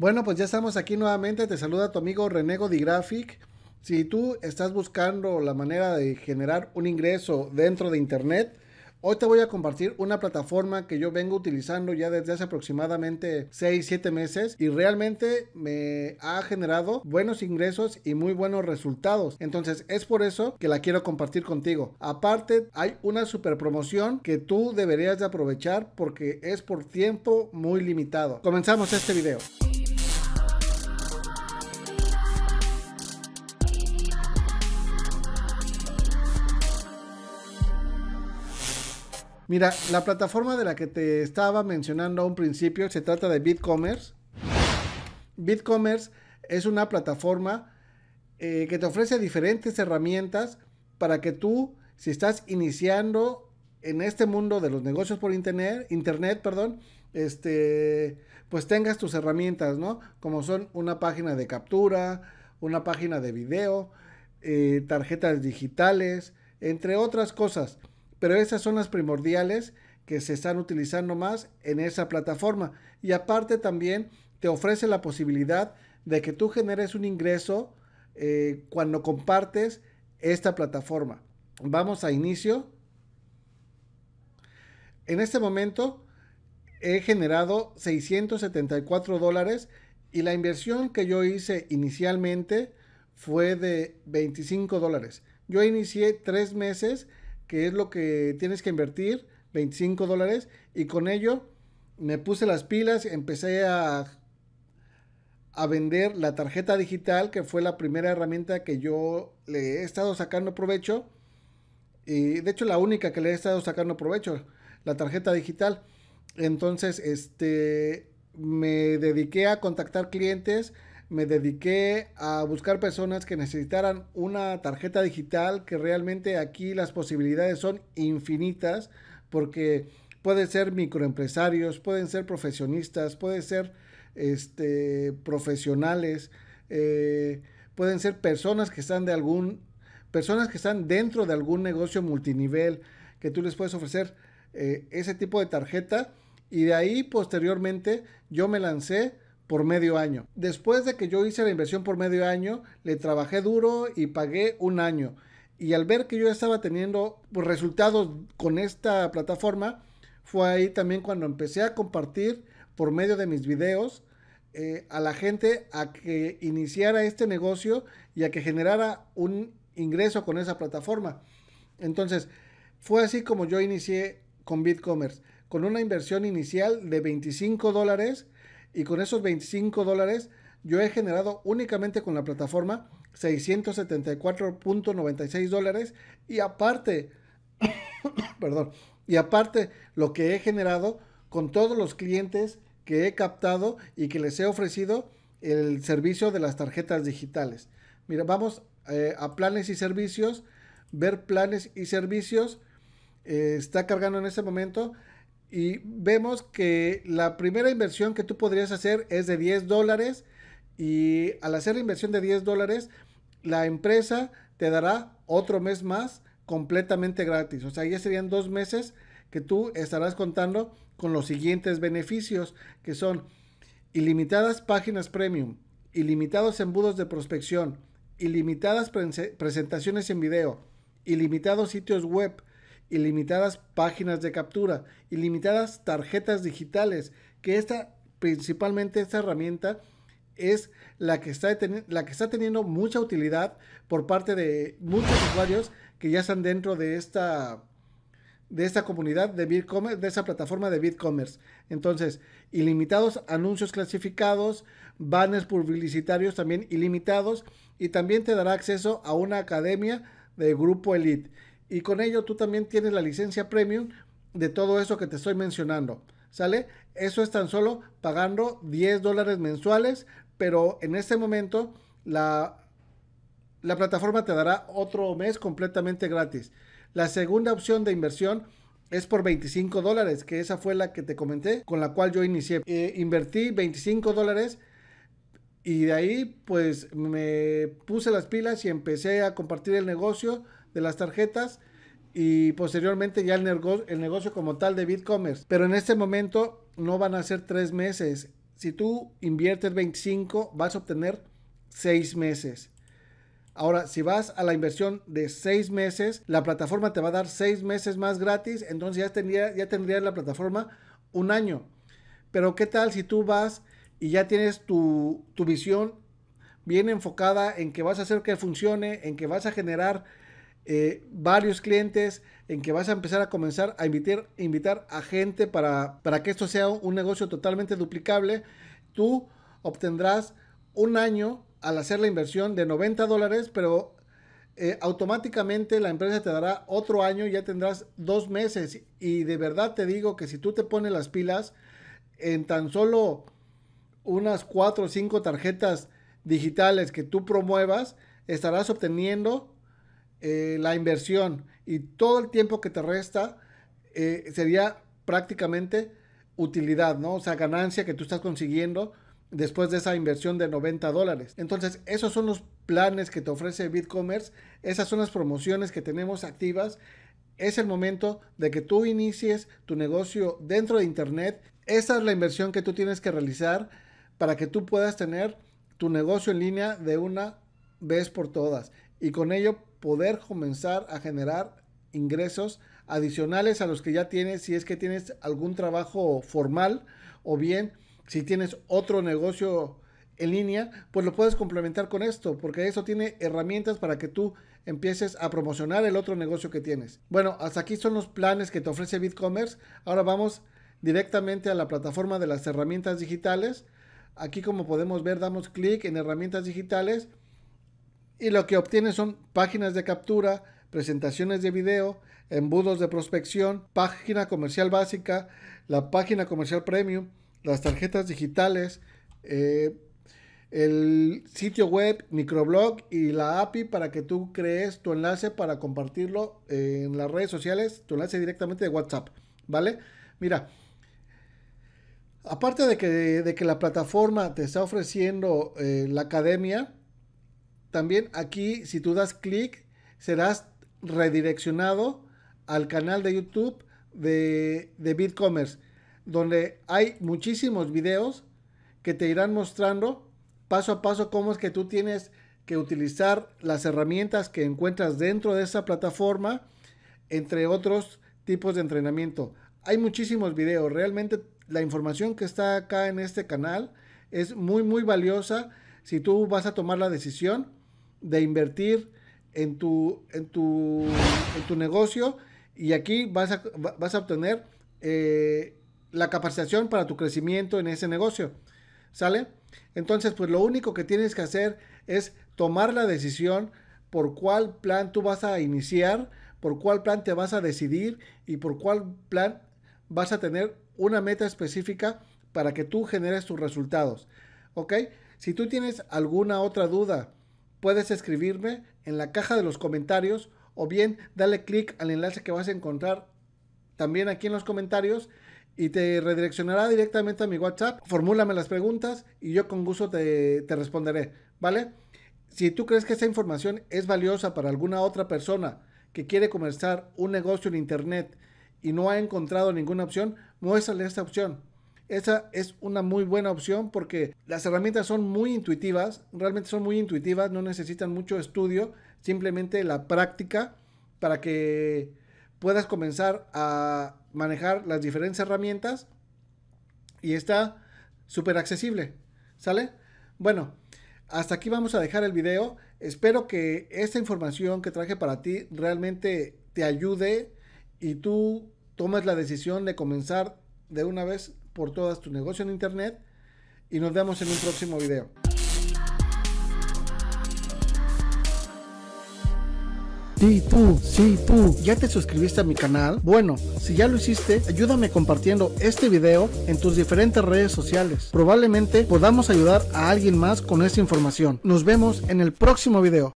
Bueno, pues ya estamos aquí nuevamente. Te saluda tu amigo Renego de Graphic. Si tú estás buscando la manera de generar un ingreso dentro de Internet, hoy te voy a compartir una plataforma que yo vengo utilizando ya desde hace aproximadamente 6-7 meses y realmente me ha generado buenos ingresos y muy buenos resultados. Entonces es por eso que la quiero compartir contigo. Aparte hay una super promoción que tú deberías de aprovechar porque es por tiempo muy limitado. Comenzamos este video. Mira, la plataforma de la que te estaba mencionando a un principio se trata de BitCommerce. BitCommerce es una plataforma eh, que te ofrece diferentes herramientas para que tú, si estás iniciando en este mundo de los negocios por internet, internet, perdón, este, pues tengas tus herramientas, ¿no? Como son una página de captura, una página de video, eh, tarjetas digitales, entre otras cosas pero esas son las primordiales que se están utilizando más en esa plataforma. Y aparte también te ofrece la posibilidad de que tú generes un ingreso eh, cuando compartes esta plataforma. Vamos a inicio. En este momento he generado 674 dólares y la inversión que yo hice inicialmente fue de 25 dólares. Yo inicié tres meses que es lo que tienes que invertir, 25 dólares, y con ello me puse las pilas, empecé a, a vender la tarjeta digital, que fue la primera herramienta que yo le he estado sacando provecho, y de hecho la única que le he estado sacando provecho, la tarjeta digital. Entonces, este, me dediqué a contactar clientes, me dediqué a buscar personas que necesitaran una tarjeta digital, que realmente aquí las posibilidades son infinitas, porque pueden ser microempresarios, pueden ser profesionistas, pueden ser este, profesionales, eh, pueden ser personas que están de algún, personas que están dentro de algún negocio multinivel, que tú les puedes ofrecer eh, ese tipo de tarjeta. Y de ahí posteriormente yo me lancé por medio año. Después de que yo hice la inversión por medio año, le trabajé duro y pagué un año. Y al ver que yo estaba teniendo pues, resultados con esta plataforma, fue ahí también cuando empecé a compartir por medio de mis videos eh, a la gente a que iniciara este negocio y a que generara un ingreso con esa plataforma. Entonces, fue así como yo inicié con BitCommerce, con una inversión inicial de 25 dólares y con esos 25 dólares yo he generado únicamente con la plataforma 674.96 dólares y aparte, perdón, y aparte lo que he generado con todos los clientes que he captado y que les he ofrecido el servicio de las tarjetas digitales. Mira, vamos eh, a planes y servicios, ver planes y servicios. Eh, está cargando en este momento y vemos que la primera inversión que tú podrías hacer es de 10 dólares y al hacer la inversión de 10 dólares, la empresa te dará otro mes más completamente gratis. O sea, ya serían dos meses que tú estarás contando con los siguientes beneficios, que son ilimitadas páginas premium, ilimitados embudos de prospección, ilimitadas presentaciones en video, ilimitados sitios web, ilimitadas páginas de captura, ilimitadas tarjetas digitales, que esta, principalmente esta herramienta es la que, está la que está teniendo mucha utilidad por parte de muchos usuarios que ya están dentro de esta, de esta comunidad de BitCommerce, de esa plataforma de BitCommerce. Entonces, ilimitados anuncios clasificados, banners publicitarios también ilimitados y también te dará acceso a una academia de grupo Elite y con ello tú también tienes la licencia premium de todo eso que te estoy mencionando. ¿Sale? Eso es tan solo pagando 10 dólares mensuales, pero en este momento la, la plataforma te dará otro mes completamente gratis. La segunda opción de inversión es por 25 dólares, que esa fue la que te comenté, con la cual yo inicié. Eh, invertí 25 dólares y de ahí pues me puse las pilas y empecé a compartir el negocio de las tarjetas y posteriormente ya el, el negocio como tal de BitCommerce. Pero en este momento no van a ser tres meses. Si tú inviertes 25, vas a obtener seis meses. Ahora, si vas a la inversión de seis meses, la plataforma te va a dar seis meses más gratis, entonces ya tendría, ya tendría la plataforma un año. Pero ¿qué tal si tú vas y ya tienes tu, tu visión bien enfocada en que vas a hacer que funcione, en que vas a generar eh, varios clientes, en que vas a empezar a comenzar a invitar, invitar a gente para, para que esto sea un negocio totalmente duplicable, tú obtendrás un año al hacer la inversión de 90 dólares, pero eh, automáticamente la empresa te dará otro año, ya tendrás dos meses. Y de verdad te digo que si tú te pones las pilas, en tan solo unas cuatro o cinco tarjetas digitales que tú promuevas, estarás obteniendo eh, la inversión y todo el tiempo que te resta, eh, sería prácticamente utilidad, ¿no? O sea, ganancia que tú estás consiguiendo después de esa inversión de 90 dólares. Entonces, esos son los planes que te ofrece BitCommerce, esas son las promociones que tenemos activas. Es el momento de que tú inicies tu negocio dentro de Internet. Esa es la inversión que tú tienes que realizar para que tú puedas tener tu negocio en línea de una vez por todas y con ello poder comenzar a generar ingresos adicionales a los que ya tienes si es que tienes algún trabajo formal o bien si tienes otro negocio en línea, pues lo puedes complementar con esto, porque eso tiene herramientas para que tú empieces a promocionar el otro negocio que tienes. Bueno, hasta aquí son los planes que te ofrece BitCommerce. Ahora vamos directamente a la plataforma de las herramientas digitales. Aquí como podemos ver damos clic en herramientas digitales y lo que obtienes son páginas de captura, presentaciones de video, embudos de prospección, página comercial básica, la página comercial premium, las tarjetas digitales, eh, el sitio web, microblog y la API para que tú crees tu enlace para compartirlo eh, en las redes sociales, tu enlace directamente de WhatsApp, ¿vale? Mira, aparte de que, la plataforma te está ofreciendo eh, la academia, también aquí, si tú das clic, serás redireccionado al canal de YouTube de, de BitCommerce, donde hay muchísimos videos que te irán mostrando paso a paso cómo es que tú tienes que utilizar las herramientas que encuentras dentro de esa plataforma, entre otros tipos de entrenamiento. Hay muchísimos videos, realmente la información que está acá en este canal es muy muy valiosa si tú vas a tomar la decisión de invertir en tu, en tu, negocio y aquí vas a, vas a obtener eh, la capacitación para tu crecimiento en ese negocio. ¿Sale? Entonces, pues lo único que tienes que hacer es tomar la decisión por cuál plan tú vas a iniciar, por cuál plan te vas a decidir y por cuál plan vas a tener una meta específica para que tú generes tus resultados. ¿Ok? Si tú tienes alguna otra duda puedes escribirme en la caja de los comentarios o bien dale clic al enlace que vas a encontrar también aquí en los comentarios y te redireccionará directamente a mi WhatsApp. Formúlame las preguntas y yo con gusto te, responderé, ¿vale? Si tú crees que esta información es valiosa para alguna otra persona que quiere comenzar un negocio en Internet y no ha encontrado ninguna opción, muéstrale esta opción. Esa es una muy buena opción porque las herramientas son muy intuitivas, realmente son muy intuitivas, no necesitan mucho estudio, simplemente la práctica para que puedas comenzar a manejar las diferentes herramientas y está súper accesible, ¿sale? Bueno, hasta aquí vamos a dejar el video. Espero que esta información que traje para ti realmente te ayude y tú tomes la decisión de comenzar de una vez por todas tu negocio en internet y nos vemos en un próximo video. Sí, tú, si tú, ¿ya te suscribiste a mi canal? Bueno, si ya lo hiciste, ayúdame compartiendo este video en tus diferentes redes sociales. Probablemente podamos ayudar a alguien más con esta información. Nos vemos en el próximo video.